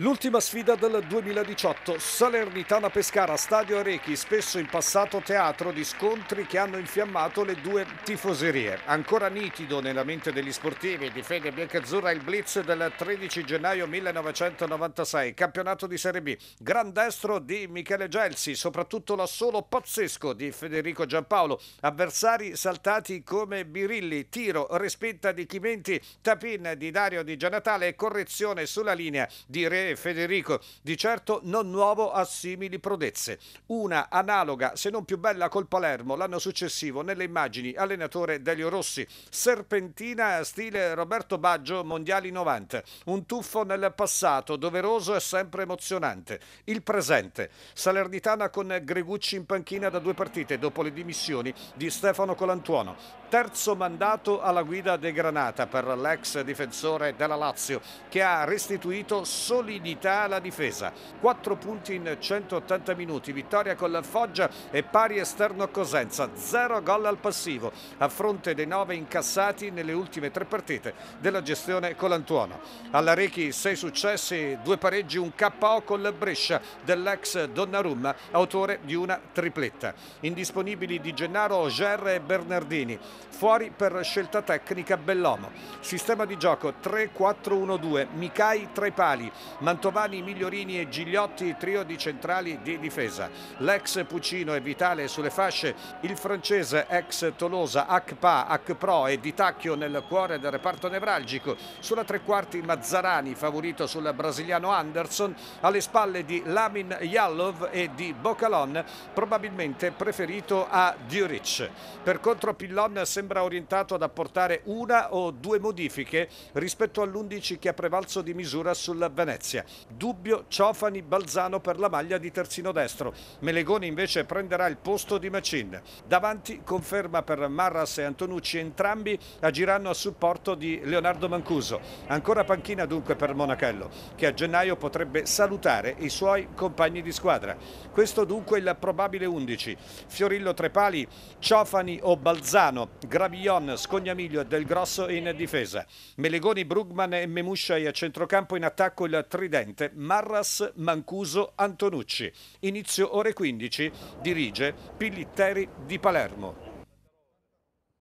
L'ultima sfida del 2018, Salernitana Pescara, Stadio Arechi, spesso in passato teatro di scontri che hanno infiammato le due tifoserie. Ancora nitido nella mente degli sportivi di Fede Biancazzurra il blitz del 13 gennaio 1996, campionato di Serie B, gran destro di Michele Gelsi, soprattutto l'assolo pazzesco di Federico Giampaolo, avversari saltati come birilli, tiro, respinta di Chimenti, tapin di Dario di Gianatale e correzione sulla linea di Re Federico, di certo non nuovo a simili prodezze. Una analoga, se non più bella col Palermo l'anno successivo nelle immagini allenatore Delio Rossi, serpentina stile Roberto Baggio Mondiali 90, un tuffo nel passato doveroso e sempre emozionante. Il presente, Salernitana con Gregucci in panchina da due partite dopo le dimissioni di Stefano Colantuono, terzo mandato alla guida De Granata per l'ex difensore della Lazio che ha restituito soli solidità alla difesa. 4 punti in 180 minuti, vittoria con la Foggia e pari esterno Cosenza, 0 gol al passivo a fronte dei 9 incassati nelle ultime tre partite della gestione Colantuono. Alla Rechi 6 successi, 2 pareggi, un KO con la Brescia dell'ex Donnarumma, autore di una tripletta. Indisponibili Di Gennaro, Oger e Bernardini, fuori per scelta tecnica Bellomo. Sistema di gioco 3-4-1-2, Micai tra i pali, Mantovani, Migliorini e Gigliotti, trio di centrali di difesa. L'ex Puccino e Vitale sulle fasce, il francese ex Tolosa, Acpa, Acpro e Ditacchio nel cuore del reparto nevralgico. Sulla tre quarti Mazzarani, favorito sul brasiliano Anderson, alle spalle di Lamin Yallov e di Bocalon, probabilmente preferito a Djuric. Per contro Pillon sembra orientato ad apportare una o due modifiche rispetto all'undici che ha prevalso di misura sul Venezia. Venezia. Dubbio, Ciofani, Balzano per la maglia di terzino destro. Melegoni invece prenderà il posto di Macin. Davanti conferma per Marras e Antonucci, entrambi agiranno a supporto di Leonardo Mancuso. Ancora panchina dunque per Monachello, che a gennaio potrebbe salutare i suoi compagni di squadra. Questo dunque il probabile 11. Fiorillo Trepali, Ciofani o Balzano, Gravillon, Scognamiglio e Del Grosso in difesa. Melegoni, Brugman e Memusciai a centrocampo in attacco il tri- Tridente, Marras, Mancuso, Antonucci. Inizio ore 15, dirige Pillitteri di Palermo.